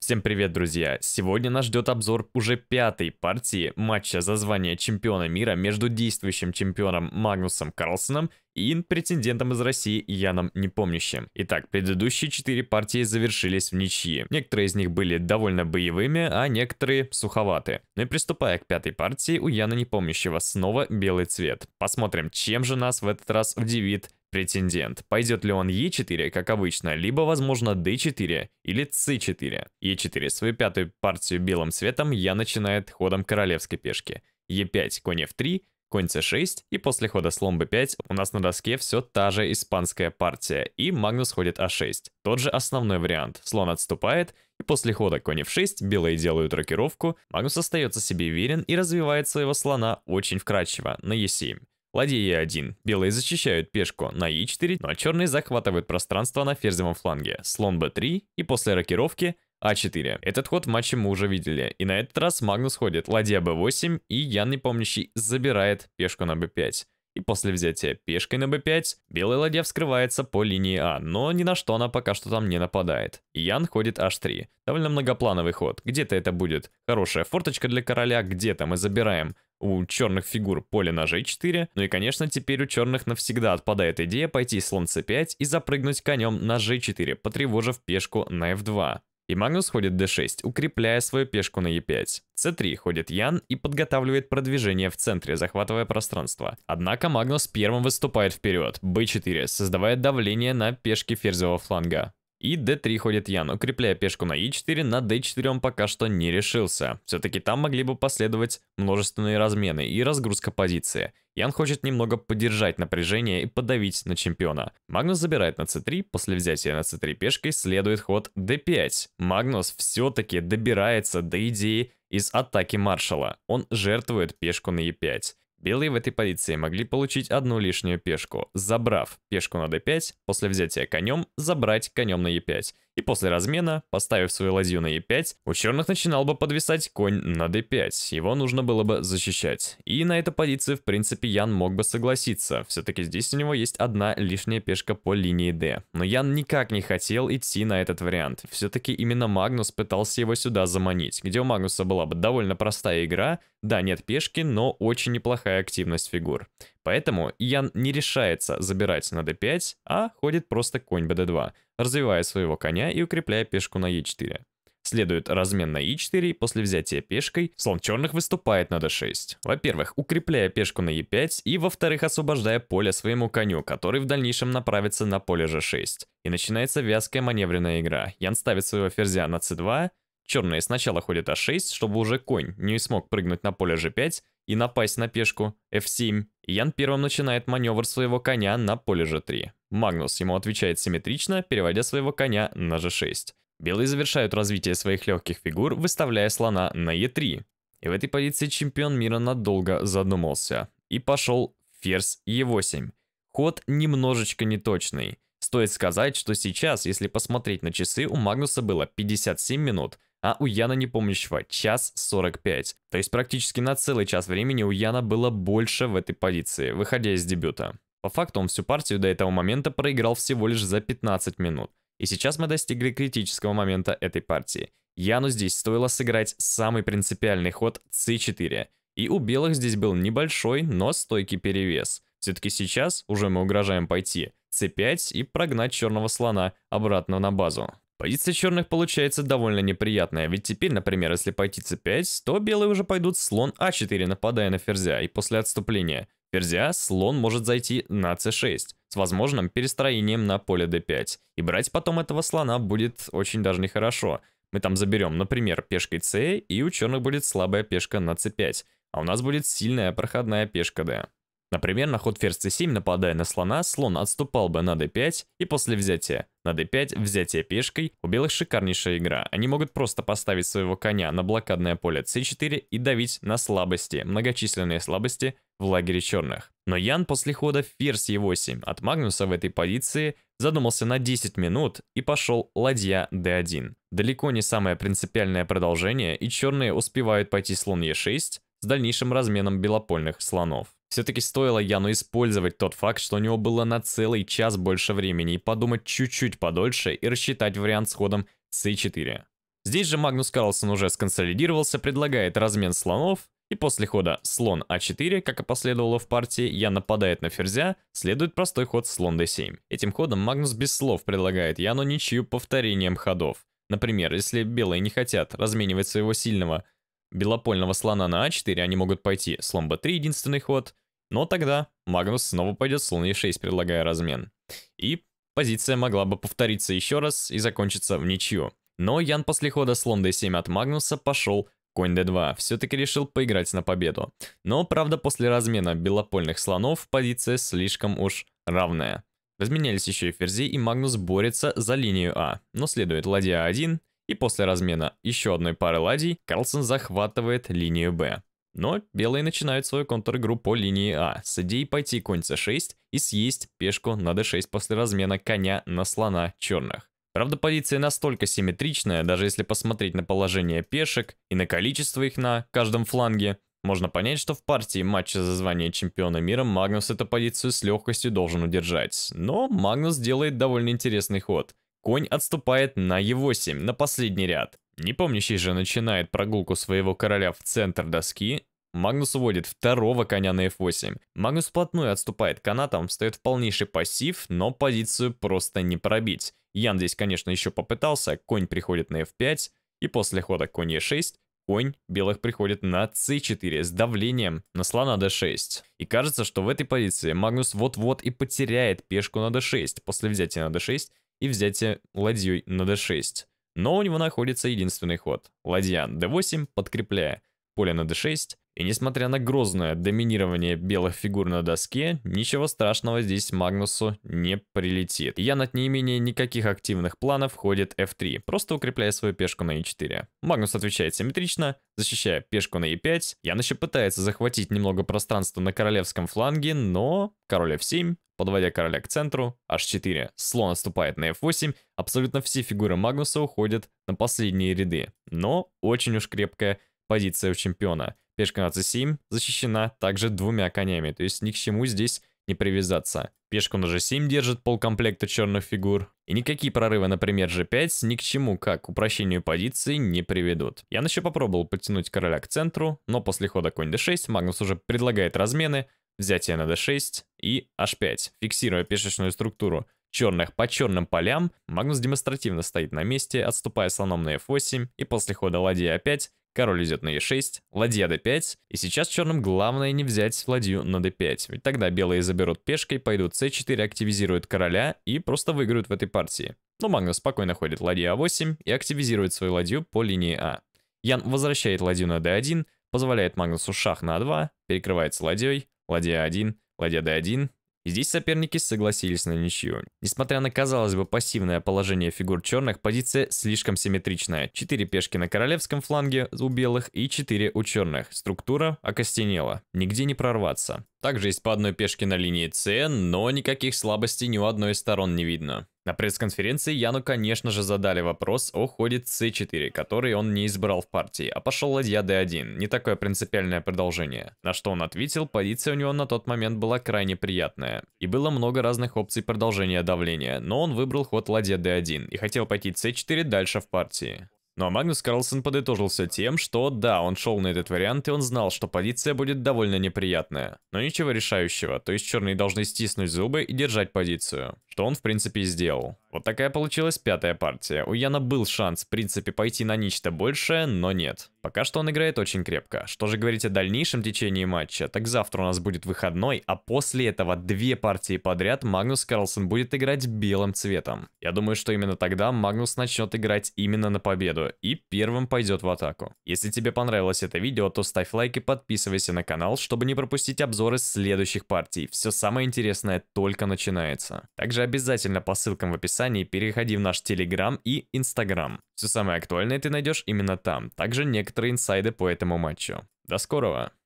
Всем привет, друзья! Сегодня нас ждет обзор уже пятой партии матча за звание чемпиона мира между действующим чемпионом Магнусом Карлсоном и претендентом из России Яном Непомнящим. Итак, предыдущие четыре партии завершились в ничьи. Некоторые из них были довольно боевыми, а некоторые суховаты. Ну и приступая к пятой партии, у Яна Непомнящего снова белый цвет. Посмотрим, чем же нас в этот раз удивит претендент. Пойдет ли он Е4, как обычно, либо, возможно, d4 или c4. Е4 свою пятую партию белым цветом я начинает ходом королевской пешки. Е5, конь f3, конь c6, и после хода слон b5 у нас на доске все та же испанская партия, и Магнус ходит a6. А Тот же основной вариант, слон отступает, и после хода конь f6 белые делают рокировку, Магнус остается себе верен и развивает своего слона очень вкрадчиво на е 7 Ладья Е1. Белые защищают пешку на Е4, но черные захватывают пространство на ферзевом фланге. Слон Б3 и после рокировки а4. Этот ход в матче мы уже видели. И на этот раз Магнус ходит. Ладья b8 и Ян Непомнящий забирает пешку на b5 и после взятия пешкой на b5 белая ладья вскрывается по линии А, но ни на что она пока что там не нападает. Ян ходит h3. Довольно многоплановый ход. Где-то это будет хорошая форточка для короля, где-то мы забираем у черных фигур поле на g 4, ну и конечно теперь у черных навсегда отпадает идея пойти слон c5 и запрыгнуть конем на g4, потревожив пешку на f2. И Магнус ходит d6, укрепляя свою пешку на e5. c3 ходит Ян и подготавливает продвижение в центре, захватывая пространство. Однако Магнус первым выступает вперед, b4, создавая давление на пешки ферзевого фланга. И d3 ходит Ян, укрепляя пешку на e4, на d4 он пока что не решился. Все-таки там могли бы последовать множественные размены и разгрузка позиции. Ян хочет немного поддержать напряжение и подавить на чемпиона. Магнус забирает на c3, после взятия на c3 пешкой следует ход d5. Магнус все-таки добирается до идеи из атаки маршала. Он жертвует пешку на e5. Белые в этой позиции могли получить одну лишнюю пешку, забрав пешку на d5, после взятия конем забрать конем на e5 и после размена, поставив свою ладью на e5, у черных начинал бы подвисать конь на d5, его нужно было бы защищать. И на этой позиции, в принципе, Ян мог бы согласиться, все-таки здесь у него есть одна лишняя пешка по линии d. Но Ян никак не хотел идти на этот вариант, все-таки именно Магнус пытался его сюда заманить, где у Магнуса была бы довольно простая игра, да, нет пешки, но очень неплохая активность фигур. Поэтому Ян не решается забирать на d5, а ходит просто конь bd2, развивая своего коня и укрепляя пешку на e4. Следует размен на e4, после взятия пешкой слон черных выступает на d6. Во-первых, укрепляя пешку на e5, и во-вторых, освобождая поле своему коню, который в дальнейшем направится на поле g6. И начинается вязкая маневренная игра. Ян ставит своего ферзя на c2, черные сначала ходят a 6 чтобы уже конь не смог прыгнуть на поле g5, и напасть на пешку f7, Ян первым начинает маневр своего коня на поле g3. Магнус ему отвечает симметрично, переводя своего коня на g6. Белые завершают развитие своих легких фигур, выставляя слона на e3. И в этой позиции чемпион мира надолго задумался. И пошел ферзь e8. Ход немножечко неточный. Стоит сказать, что сейчас, если посмотреть на часы, у Магнуса было 57 минут, а у Яна Непомнящего час 45. То есть практически на целый час времени у Яна было больше в этой позиции, выходя из дебюта. По факту он всю партию до этого момента проиграл всего лишь за 15 минут. И сейчас мы достигли критического момента этой партии. Яну здесь стоило сыграть самый принципиальный ход c4. И у белых здесь был небольшой, но стойкий перевес. Все-таки сейчас уже мы угрожаем пойти c5 и прогнать черного слона обратно на базу. Позиция черных получается довольно неприятная, ведь теперь, например, если пойти c5, то белые уже пойдут слон а4, нападая на ферзя, и после отступления ферзя слон может зайти на c6 с возможным перестроением на поле d5, и брать потом этого слона будет очень даже нехорошо. Мы там заберем, например, пешкой c, и у черных будет слабая пешка на c5, а у нас будет сильная проходная пешка d. Например, на ход ферзь c7, нападая на слона, слон отступал бы на d5, и после взятия на d5, взятие пешкой, у белых шикарнейшая игра. Они могут просто поставить своего коня на блокадное поле c4 и давить на слабости, многочисленные слабости в лагере черных. Но Ян после хода ферзь e8 от Магнуса в этой позиции задумался на 10 минут и пошел ладья d1. Далеко не самое принципиальное продолжение, и черные успевают пойти слон e6 с дальнейшим разменом белопольных слонов. Все-таки стоило Яну использовать тот факт, что у него было на целый час больше времени, и подумать чуть-чуть подольше и рассчитать вариант с ходом c4. Здесь же Магнус Карлсон уже сконсолидировался, предлагает размен слонов, и после хода слон а4, как и последовало в партии, Ян нападает на ферзя, следует простой ход слон d7. Этим ходом Магнус без слов предлагает Яну ничью повторением ходов. Например, если белые не хотят разменивать своего сильного белопольного слона на А4 они могут пойти слон b 3 единственный ход, но тогда Магнус снова пойдет слон e 6 предлагая размен. И позиция могла бы повториться еще раз и закончиться в ничью. Но Ян после хода слон d7 от Магнуса пошел конь d2, все-таки решил поиграть на победу. Но, правда, после размена белопольных слонов позиция слишком уж равная. Разменялись еще и ферзи, и Магнус борется за линию А, но следует ладья 1, а и после размена еще одной пары ладей Карлсон захватывает линию Б. Но белые начинают свою контригру по линии А, с идеей пойти конь c6 и съесть пешку на d6 после размена коня на слона черных. Правда, позиция настолько симметричная, даже если посмотреть на положение пешек и на количество их на каждом фланге, можно понять, что в партии матча за звание чемпиона мира Магнус эту позицию с легкостью должен удержать. Но Магнус делает довольно интересный ход – Конь отступает на e 8 на последний ряд. Непомнящий же начинает прогулку своего короля в центр доски. Магнус уводит второго коня на f8. Магнус вплотную отступает канатом, встает в полнейший пассив, но позицию просто не пробить. Ян здесь, конечно, еще попытался, конь приходит на f5, и после хода конь e6 конь белых приходит на c4 с давлением на слона d6. И кажется, что в этой позиции Магнус вот-вот и потеряет пешку на d6. После взятия на d6 и взятие ладьей на d6. Но у него находится единственный ход. Ладья d8, подкрепляя поле на d6, и несмотря на грозное доминирование белых фигур на доске, ничего страшного здесь Магнусу не прилетит. Я не неимением никаких активных планов ходит f3, просто укрепляя свою пешку на e4. Магнус отвечает симметрично, защищая пешку на e5. Ян еще пытается захватить немного пространства на королевском фланге, но король f7, подводя короля к центру, h4, слон отступает на f8, абсолютно все фигуры Магнуса уходят на последние ряды, но очень уж крепкая позиция у чемпиона. Пешка на c7 защищена также двумя конями, то есть ни к чему здесь не привязаться. Пешку на g7 держит полкомплекта черных фигур. И никакие прорывы, например, g5, ни к чему, как к упрощению позиции, не приведут. Ян еще попробовал подтянуть короля к центру, но после хода конь d6 Магнус уже предлагает размены, взятие на d6 и h5, фиксируя пешечную структуру черных по черным полям, Магнус демонстративно стоит на месте, отступая слоном на f8, и после хода ладья a5 король идет на e6, ладья d5, и сейчас черным главное не взять ладью на d5, ведь тогда белые заберут пешкой, пойдут c4, активизируют короля и просто выиграют в этой партии. Но Магнус спокойно ходит ладья a8 а и активизирует свою ладью по линии А. Ян возвращает ладью на d1, позволяет Магнусу шах на a 2, перекрывается ладьей, ладья 1, а ладья d1, Здесь соперники согласились на ничью. Несмотря на, казалось бы, пассивное положение фигур черных, позиция слишком симметричная. Четыре пешки на королевском фланге у белых и четыре у черных. Структура окостенела. Нигде не прорваться. Также есть по одной пешке на линии С, но никаких слабостей ни у одной из сторон не видно. На пресс-конференции Яну, конечно же, задали вопрос о ходе c4, который он не избрал в партии, а пошел ладья d1, не такое принципиальное продолжение. На что он ответил, позиция у него на тот момент была крайне приятная. И было много разных опций продолжения давления, но он выбрал ход ладья d1 и хотел пойти c4 дальше в партии. Ну а Магнус Карлсон подытожился тем, что да, он шел на этот вариант, и он знал, что позиция будет довольно неприятная. Но ничего решающего, то есть черные должны стиснуть зубы и держать позицию что он, в принципе, и сделал. Вот такая получилась пятая партия. У Яна был шанс, в принципе, пойти на нечто большее, но нет. Пока что он играет очень крепко. Что же говорить о дальнейшем течении матча, так завтра у нас будет выходной, а после этого две партии подряд Магнус Карлсон будет играть белым цветом. Я думаю, что именно тогда Магнус начнет играть именно на победу и первым пойдет в атаку. Если тебе понравилось это видео, то ставь лайк и подписывайся на канал, чтобы не пропустить обзоры следующих партий. Все самое интересное только начинается. Также обязательно по ссылкам в описании переходи в наш Телеграм и Инстаграм. Все самое актуальное ты найдешь именно там. Также некоторые инсайды по этому матчу. До скорого!